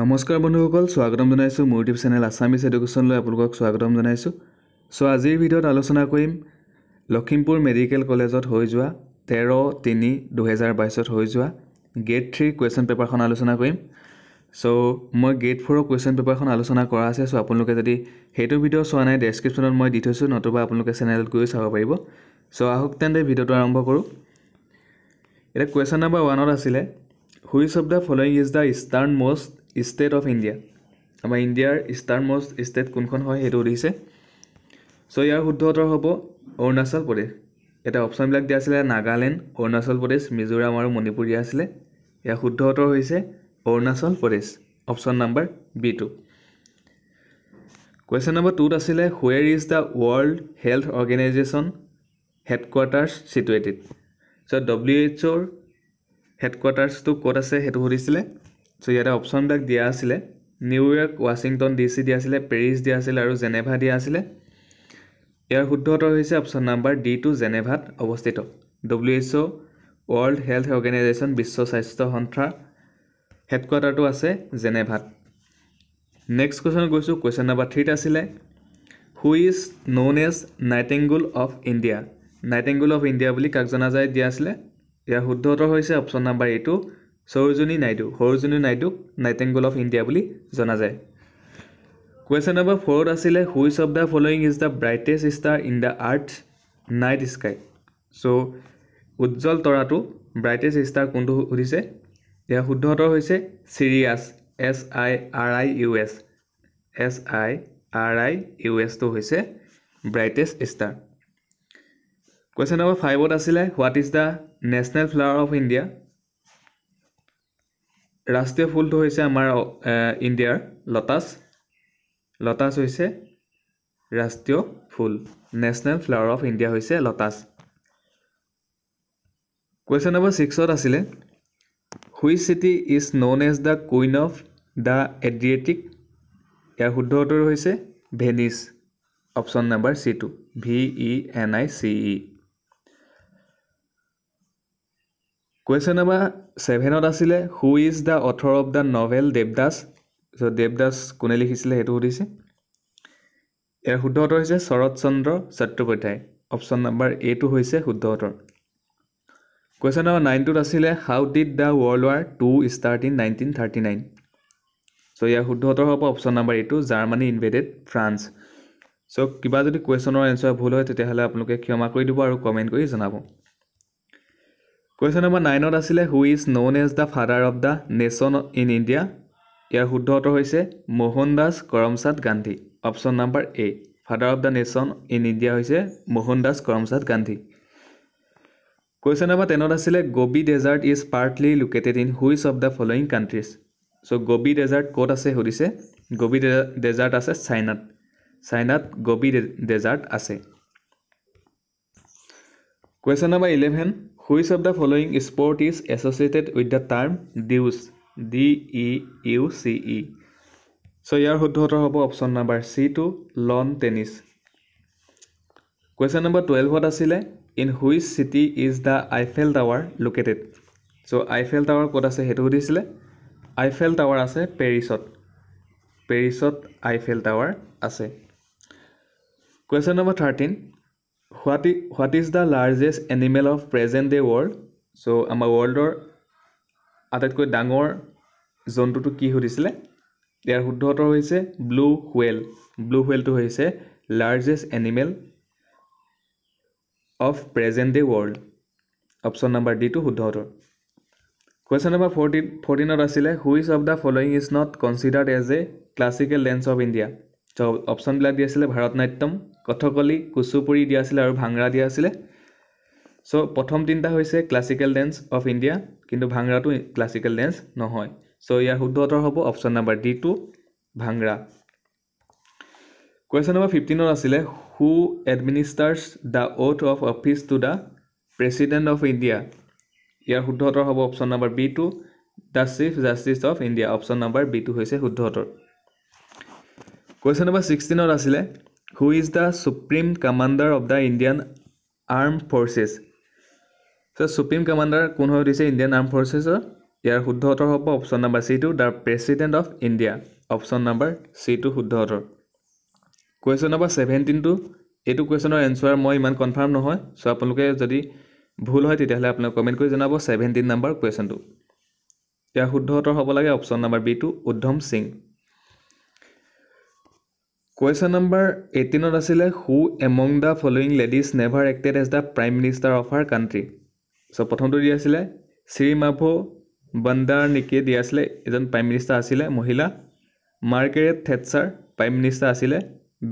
নমস্কাৰ বন্ধুসকল স্বাগতম জনাইছোঁ মোৰ ইউটিউব চেনেল আছামিজ এডুকেশ্যনলৈ আপোনালোকক স্বাগতম জনাইছোঁ চ' আজিৰ ভিডিঅ'ত আলোচনা কৰিম লখিমপুৰ মেডিকেল কলেজত হৈ যোৱা তেৰ তিনি দুহেজাৰ বাইছত হৈ যোৱা গেট থ্ৰী কুৱেশ্যন পেপাৰখন আলোচনা কৰিম চ' মই গে'ট ফ'ৰৰ কুৱেশ্যন পেপাৰখন আলোচনা কৰা আছে চ' আপোনালোকে যদি সেইটো ভিডিঅ' চোৱা নাই ডেছক্ৰিপশ্যনত মই দি থৈছোঁ নতুবা আপোনালোকে চেনেলত গৈও চাব পাৰিব চ' আহক তেন্তে ভিডিঅ'টো আৰম্ভ কৰোঁ এতিয়া কুৱেশ্যন নাম্বাৰ ওৱানত আছিলে which of the following is the eastern most state of India আমাৰ ইণ্ডিয়াৰ ষ্টাৰ মষ্ট ষ্টেট কোনখন হয় সেইটো সুধিছে চ' ইয়াৰ শুদ্ধ উত্তৰ হ'ব অৰুণাচল প্ৰদেশ এতিয়া অপশ্যনবিলাক দিয়া আছিলে নাগালেণ্ড অৰুণাচল প্ৰদেশ মিজোৰাম আৰু মণিপুৰ দিয়া আছিলে ইয়াৰ শুদ্ধ উত্তৰ হৈছে Arunachal Pradesh option number B two question number টুত আছিলে where is the world health organisation headquarters situated so' W H O হেডকোৱাৰ্টাৰ্ছটো ক'ত আছে সেইটো সুধিছিলে চ' ইয়াতে অপশ্যনবিলাক দিয়া আছিলে নিউয়ৰ্ক ৱাশ্বিংটন ডি চি দিয়া আছিলে পেৰিছ দিয়া আছিলে আৰু জেনেভা দিয়া আছিলে ইয়াৰ শুদ্ধ উত্তৰ হৈছে অপশ্যন নাম্বাৰ ডি টু জেনেভাত অৱস্থিত W H O' world health organisation বিশ্ব স্বাস্থ্য সন্থাৰ হেডকোৱাৰ্টাৰটো আছে জেনেভাত নেক্সট কুৱেশ্যন গৈছোঁ কুৱেশ্যন নাম্বাৰ থ্ৰীত আছিলে who is known as nightingale of India nightingale of India বুলি কাক জনা যায় দিয়া আছিলে ইয়াৰ শুদ্ধ উত্তৰ হৈছে অপশ্যন নাম্বাৰ এইটো সৰোজনী নাইডু সৰোজনী নাইডুক নাইটেংগল অফ ইণ্ডিয়া বুলি জনা যায় কুৱেশ্যন নম্বৰ ফ'ৰত আছিলে which of the following is the brightest star in the earth night sky so' উজ্জ্বল তৰাটো ব্ৰাইটেষ্ট ষ্টাৰ কোনটো সুধিছে ইয়াৰ শুদ্ধতৰ হৈছে Sirius S I R I U S S I R I U এছটো হৈছে ব্ৰাইটেষ্ট ষ্টাৰ কুৱেশ্যন নম্বৰ ফাইভত আছিলে what is the national flower of India ৰাষ্ট্ৰীয় ফুলটো হৈছে আমাৰ ইণ্ডিয়াৰ লটাছ লটাছ হৈছে ৰাষ্ট্ৰীয় ফুল নেশ্যনেল ফ্লাৱাৰ অফ ইণ্ডিয়া হৈছে লটাছ কুৱেশ্যন নম্বৰ ছিক্সত আছিলে which city is known as the queen of the Adriatic ইয়াৰ শুদ্ধ উত্তৰ হৈছে Venice option number C two V E N I C E question number ছেভেনত আছিলে who is the author of the novel Devdas so' Devdas কোনে লিখিছিলে সেইটো সুধিছে ইয়াৰ শুদ্ধ উত্তৰ হৈছে শৰৎ চন্দ্ৰ চট্টোপাধ্যায় অপশ্যন নাম্বাৰ এইটো হৈছে শুদ্ধ উত্তৰ কুৱেশ্যন নাম্বাৰ নাইনটোত আছিলে how did the world war two start in nineteen thirty nine so' ইয়াৰ শুদ্ধ উত্তৰ হ'ব অপশ্যন নাম্বাৰ এইটো জাৰ্মানী ইনভেডেড ফ্ৰান্স চ' কিবা যদি কুৱেশ্যনৰ এনচাৰ ভুল হয় তেতিয়াহ'লে আপোনালোকে ক্ষমা কৰি দিব আৰু কমেণ্ট কৰি জনাব কুৱেশ্যন নম্বৰ নাইনত আছিলে who is known as the father of the nation in India ইয়াৰ শুদ্ধ উত্তৰ হৈছে Mohan Das Karamchand Gandhi option number A father of the nation in India হৈছে মোহন দাস কৰমচাদ গান্ধী কুৱেশ্যন নম্বৰ টেনত আছিলে Gobi desert is partly located in which of the following countries so' Gobi desert ক'ত আছে সুধিছে গবি ডেজাৰ্ট আছে চাইনাত চাইনাত গবি ডেজাৰ্ট আছে question number eleven which of the following sport is associated with the term deuce D E U C E so' ইয়াৰ শুদ্ধ উত্তৰ হ'ব option number C two lawn tennis question number টুৱেলভত আছিলে in which city is the Eiffel tower located so' Eiffel tower ক'ত আছে সেইটো সুধিছিলে আইফেল টাৱাৰ আছে পেৰিছত পেৰিছত আইফেল টাৱাৰ আছে question number thirteen what is what is the largest animal of present day world so' আমাৰ ৱৰ্ল্ডৰ আটাইতকৈ ডাঙৰ জন্তুটো কি সুধিছিলে ইয়াৰ শুদ্ধ উত্তৰ হৈছে ব্লু হুৱেল ব্লু হুৱেলটো হৈছে largest animal of present day world option number ডিটো শুদ্ধ উত্তৰ কুৱেশ্যন নম্বৰ ফৰ্টিন ফৰ্টিনত আছিলে which of the following is not considered as a classical dance of India so' অপশ্যনবিলাক দিয়া আছিলে ভাৰতনাট্যম কথকলি কুচুপুৰি দিয়া আছিলে আৰু ভাংৰা দিয়া আছিলে চ' প্ৰথম তিনিটা হৈছে ক্লাছিকেল ডেন্স অফ ইণ্ডিয়া কিন্তু ভাংৰাটো ক্লাছিকেল ডেন্স নহয় চ' ইয়াৰ শুদ্ধ উত্তৰ হ'ব অপশ্যন নাম্বাৰ ডি টু ভাংৰা কুৱেশ্যন নম্বৰ ফিফটিনত আছিলে who administers the oath of office to the president of India ইয়াৰ শুদ্ধ উত্তৰ হ'ব অপশ্যন নাম্বাৰ বি টু the chief justice of India option number B টু হৈছে শুদ্ধ উত্তৰ কুৱেশ্যন নম্বৰ ছিক্সটিনত আছিলে who is the supreme commander of the Indian armed forces so' supreme commander কোন হৈ উঠিছে ইণ্ডিয়ান আৰ্ম ফ'ৰ্চেছৰ ইয়াৰ শুদ্ধ উত্তৰ হ'ব অপশ্যন নাম্বাৰ চি টু the president of India option number C টু শুদ্ধ উত্তৰ কুৱেশ্যন নম্বৰ ছেভেণ্টিনটো এইটো কুৱেশ্যনৰ এনচাৰ মই ইমান কনফাৰ্ম নহয় ছ' আপোনালোকে যদি ভুল হয় তেতিয়াহ'লে আপোনালোকে কমেণ্ট কৰি জনাব ছেভেণ্টিন নাম্বাৰ কুৱেশ্যনটো ইয়াৰ শুদ্ধ উত্তৰ হ'ব লাগে অপশ্যন নাম্বাৰ বি টু উদ্ধম সিং কুৱেশ্যন নাম্বাৰ এইটিনত আছিলে who among the following ladies never acted as the prime minister of our country so' প্ৰথমটো দিয়া আছিলে শ্ৰী মাভো বন্দাৰ নিকে দিয়া আছিলে এজন প্ৰাইম মিনিষ্টাৰ আছিলে মহিলা মাৰ্গেৰেট থেটছাৰ প্ৰাইম মিনিষ্টাৰ আছিলে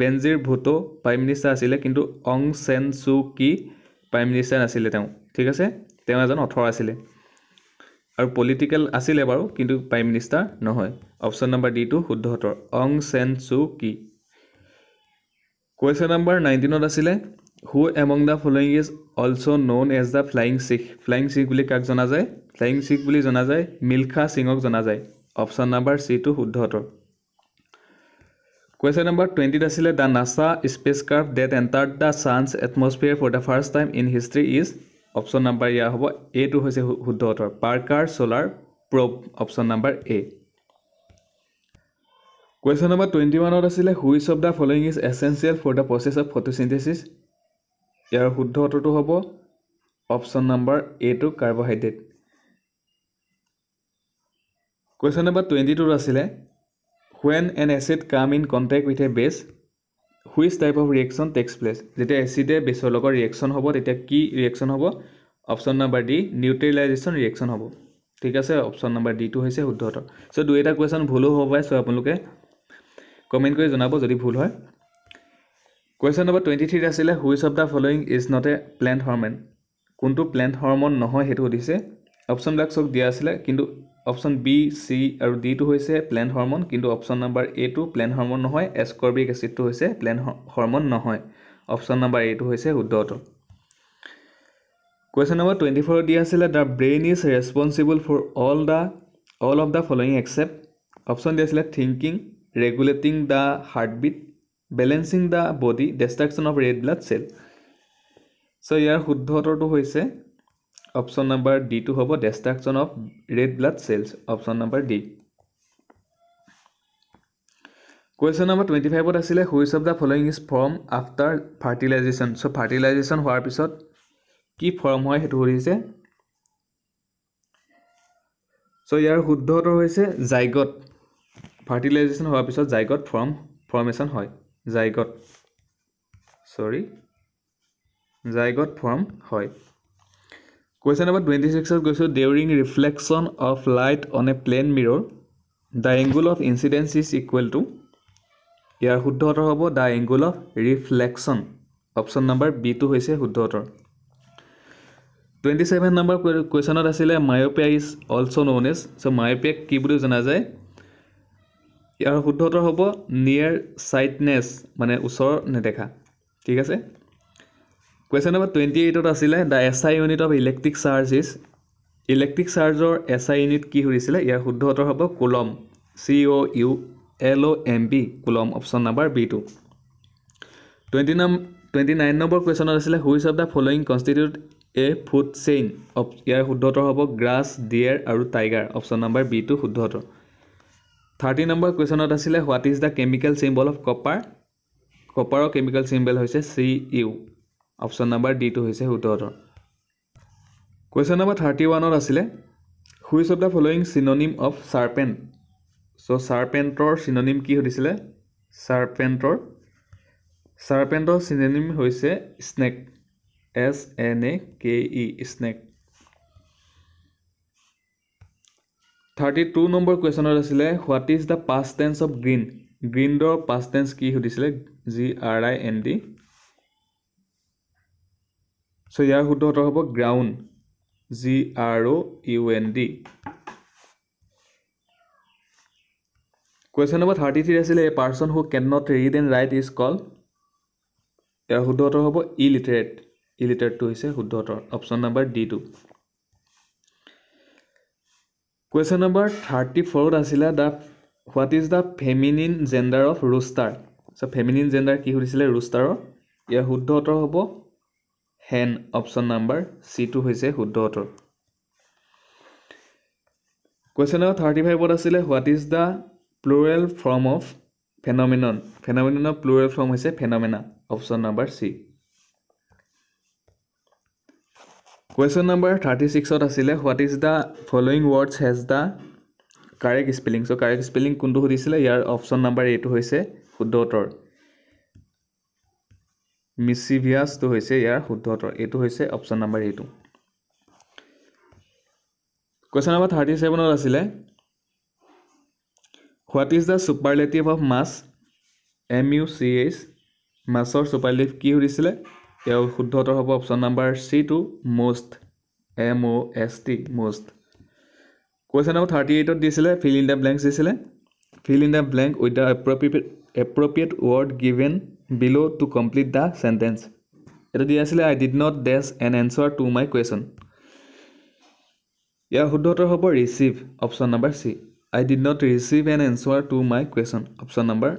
বেঞ্জিৰ ভুটো প্ৰাইম মিনিষ্টাৰ আছিলে কিন্তু অং চেন চু কি প্ৰাইম মিনিষ্টাৰ নাছিলে তেওঁ ঠিক আছে তেওঁ এজন অথৰ আছিলে আৰু পলিটিকেল আছিলে বাৰু কিন্তু প্ৰাইম মিনিষ্টাৰ নহয় অপশ্যন নম্বৰ ডিটো শুদ্ধ উত্তৰ অং চেন চু কি কুৱেশ্যন নাম্বাৰ নাইণ্টিনত আছিলে who among the following is also' known as the flying Sikh flying Sikh বুলি কাক জনা যায় ফ্লাইং চিখ বুলি জনা যায় মিলখা সিঙক জনা যায় অপশ্যন নাম্বাৰ চিটো শুদ্ধ উত্তৰ কুৱেশ্যন নাম্বাৰ টুৱেণ্টিত আছিলে the NASA spacecraft that enter the sun's atmosphere for the first time in history is option number ইয়াৰ হ'ব এটো হৈছে শুদ্ধ উত্তৰ Parker solar probe option number A question number twenty ওৱানত আছিলে which of the following is essential for the process of photosynthesis ইয়াৰ শুদ্ধ উত্তৰটো হ'ব অপশ্যন নম্বৰ এ টু কাৰ্বহাইড্ৰেট কুৱেশ্যন নম্বৰ টুৱেণ্টি টুত আছিলে when an acid come in contact with a base which type of reaction takes place যেতিয়া এচিডে বেছৰ লগত ৰিয়েকশ্যন হ'ব তেতিয়া কি ৰিয়েকশ্যন হ'ব option number D neutralisation reaction হ'ব ঠিক আছে অপশ্যন নম্বৰ ডিটো হৈছে শুদ্ধ উত্তৰ চ' দুই এটা কুৱেশ্যন ভুলো হ'ব পাৰে চ' আপোনালোকে কমেণ্ট কৰি জনাব যদি ভুল হয় কুৱেশ্যন নম্বৰ টুৱেণ্টি থ্ৰীত আছিলে which of the following is not a plant hormone কোনটো প্লেণ্ট হৰমন নহয় সেইটো সুধিছে অপশ্যনবিলাক চব দিয়া আছিলে কিন্তু অপশ্যন বি চি আৰু ডিটো হৈছে প্লেণ্ট হৰম'ন কিন্তু অপশ্যন নম্বৰ এটো প্লেণ্ট হৰমন নহয় এছকৰ্বিক এচিডটো হৈছে প্লেণ্ট হৰমন নহয় অপশ্যন নম্বৰ এটো হৈছে শুদ্ধ শুদ্ধটো কুৱেশ্যন নম্বৰ টুৱেণ্টি ফ'ৰত দিয়া আছিলে the brain is responsible for all the all of the following except option দিয়া আছিলে thinking regulating the heartbeat balancing the body destruction of red blood cell so' ইয়াৰ শুদ্ধ উত্তৰটো হৈছে অপশ্যন নাম্বাৰ ডিটো হ'ব destruction of red blood cells option number D question number twenty ফাইভত আছিলে which of the following is form after fertilisation so' fertilisation হোৱাৰ পিছত কি ফৰ্ম হয় সেইটো সুধিছে চ' ইয়াৰ শুদ্ধ উত্তৰ হৈছে জাইগট ফাৰ্টিলাইজেশ্যন হোৱাৰ পিছত জাইগত ফৰ্ম ফৰ্মেশ্যন হয় জাইগত চৰি জাইগত ফৰ্ম হয় কুৱেশ্যন নম্বৰ টুৱেণ্টি ছিক্সত গৈছোঁ during reflection of light on a plane mirror the angle of incidence is equal to ইয়াৰ শুদ্ধ উত্তৰ হ'ব the angle of reflection option number বিটো হৈছে শুদ্ধ উত্তৰ টুৱেণ্টি ছেভেন নম্বৰ কুৱেশ্যনত আছিলে myopia is also' known as so' মায়'পিয়াক কি বুলিও জনা যায় ইয়াৰ শুদ্ধ উত্তৰ হ'ব নিয়েৰ চাইটনেছ মানে ওচৰ নেদেখা ঠিক আছে কুৱেশ্যন নম্বৰ টুৱেণ্টি এইটত আছিলে the S I unit of electric charge is electric চাৰ্জৰ এছ আই ইউনিট কি সুধিছিলে ইয়াৰ শুদ্ধ উত্তৰ হ'ব coulomb C O' U L O' M B coulomb option number B টু twenty num twenty nine number কুৱেশ্যনত আছিলে which of the following constitute a food chain up ইয়াৰ শুদ্ধ উত্তৰ হ'ব গ্ৰাছ ডিয়েৰ আৰু টাইগাৰ অপশ্যন নাম্বাৰ বি টু শুদ্ধ উত্তৰ থাৰ্টি নম্বৰ কুৱেশ্যনত আছিলে what is the chemical symbol of copper কপাৰৰ কেমিকেল চিম্বল হৈছে চি ইউ অপশ্যন নম্বৰ ডিটো হৈছে উত্তৰ কুৱেশ্যন নম্বৰ থাৰ্টি ওৱানত আছিলে which of the following synonym of serpent so' চাৰ্পেণ্টৰ চিননিম কি সুধিছিলে চাৰ্পেণ্টৰ চাৰ্পেণ্টৰ চিননিম হৈছে snake S N A K E snake thirty two number কুৱেশ্যনত আছিলে what is the past tense of grind গ্ৰীণৰ পাষ্ট টেন্স কি সুধিছিলে G R I N D so' ইয়াৰ শুদ্ধ উত্তৰ হ'ব ground G R O' U N D question number thirty three আছিলে a person who can not read and write is call ইয়াৰ শুদ্ধ উত্তৰ হ'ব ই লিটাৰেট ই লিটাৰেটটো হৈছে শুদ্ধ উত্তৰ অপশ্যন নম্বৰ ডি টু কুৱেশ্যন নম্বৰ থাৰ্টি ফ'ৰত আছিলে the what is the feminine gender of rooster so' feminine gender কি সুধিছিলে ৰোষ্টাৰৰ ইয়াৰ শুদ্ধ উত্তৰ হ'ব হেন অপশ্যন নাম্বাৰ চিটো হৈছে শুদ্ধ উত্তৰ কুৱেশ্যন নম্বৰ থাৰ্টি ফাইভত আছিলে what is the plural form of phenomenon ফেনমিননৰ প্লোৰেল ফৰ্ম হৈছে phenomena option number C question number thirty ছিক্সত আছিলে what is the following words has the correct spelling so' correct spelling কোনটো সুধিছিলে ইয়াৰ option number এইটো হৈছে শুদ্ধ উত্তৰ মিচিভিয়াছটো হৈছে ইয়াৰ শুদ্ধ উত্তৰ এইটো হৈছে অপশ্যন নাম্বাৰ এইটো কুৱেশ্যন নম্বৰ থাৰ্টি ছেভেনত আছিলে what is the superlative of much M U C H মাছৰ ছুপাৰলেটিভ কি সুধিছিলে তেওঁ শুদ্ধ উত্তৰ হ'ব অপশ্যন নাম্বাৰ চি টু most M O' S T most question number thirty এইটত দিছিলে ফিল ইন দ্য ব্লেংকছ দিছিলে fill in the blank with the appropriate appropriate word given below' to complete the sentence এইটো দিয়া আছিলে I did not ডেছ an answer to my question ইয়াৰ শুদ্ধ উত্তৰ হ'ব receive option number C I did not receive an answer to my question option number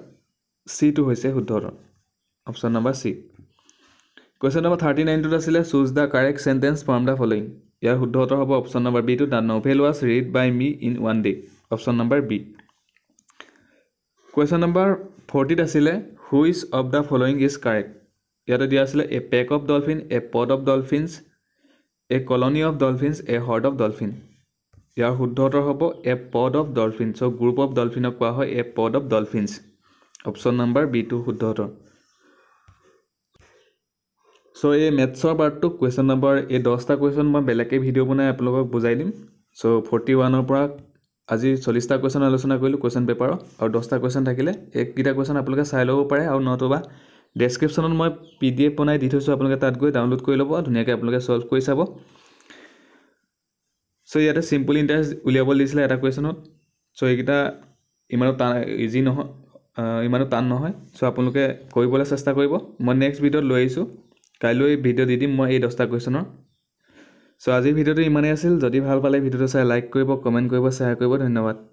চিটো হৈছে শুদ্ধ উত্তৰ option number C question number thirty নাইনটোত আছিলে choose the correct sentence form the following ইয়াৰ শুদ্ধ উত্তৰ হ'ব অপশ্যন নম্বৰ বিটো the novel was read by me in one day option number B question number ফৰ্টিত আছিলে which of the following is correct ইয়াতে দিয়া আছিলে a pack of dolphin a pod of dolphins a colony of dolphins a herd of dolphin ইয়াৰ শুদ্ধ উত্তৰ হ'ব a pod of dolphin so' group of ডলফিনক কোৱা হয় a pod of dolphins option number বিটো শুদ্ধ উত্তৰ চ' এই মেথছৰ পাৰ্টটো কুৱেশ্যন নম্বৰ এই দহটা কুৱেশ্যন মই বেলেগকৈ ভিডিঅ' বনাই আপোনালোকক বুজাই দিম চ' ফৰ্টি ওৱানৰ পৰা আজি চল্লিছটা কুৱেশ্যন আলোচনা কৰিলোঁ কুৱেশ্যন পেপাৰৰ আৰু দহটা কুৱেশ্যন থাকিলে এইকেইটা কুৱেশ্যন আপোনালোকে চাই ল'ব পাৰে আৰু নতুবা ডেছক্ৰিপশ্যনত মই পি ডি এফ বনাই দি থৈছোঁ আপোনালোকে তাত গৈ ডাউনলোড কৰি ল'ব ধুনীয়াকৈ আপোনালোকে চল্ভ কৰি চাব চ' ইয়াতে চিম্পল ইণ্টাৰেষ্ট উলিয়াব দিছিলে এটা কুৱেশ্যনত চ' এইকেইটা ইমানো টান ইজি নহয় ইমানো টান নহয় চ' আপোনালোকে কৰিবলৈ চেষ্টা কৰিব মই নেক্সট ভিডিঅ'ত লৈ আহিছোঁ কাইলৈ ভিডিঅ' দি দিম মই এই দহটা কুৱেশ্যনৰ চ' আজিৰ ভিডিঅ'টো ইমানেই আছিল যদি ভাল পালে ভিডিঅ'টো চাই লাইক কৰিব কমেণ্ট কৰিব শ্বেয়াৰ কৰিব ধন্যবাদ